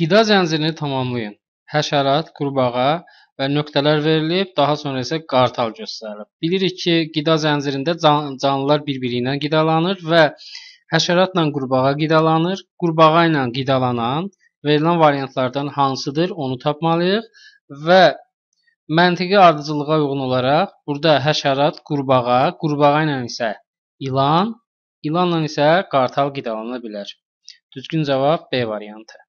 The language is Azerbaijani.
Qida zəncirini tamamlayın. Həşərat, qurbağa və nöqtələr verilib, daha sonra isə qartal göstərilib. Bilirik ki, qida zəncirində can canlılar bir-biri ilə qidalanır və həşəratla qurbağa qidalanır. Qurbağa ilə qidalanan verilən variantlardan hansıdır, onu tapmalıyıq və məntiqi ardıcılığa uyğun olaraq burada həşərat, qurbağa, qurbağa ilə isə ilan, ilanla isə qartal qidalana bilər. Düzgün cavab B variantı.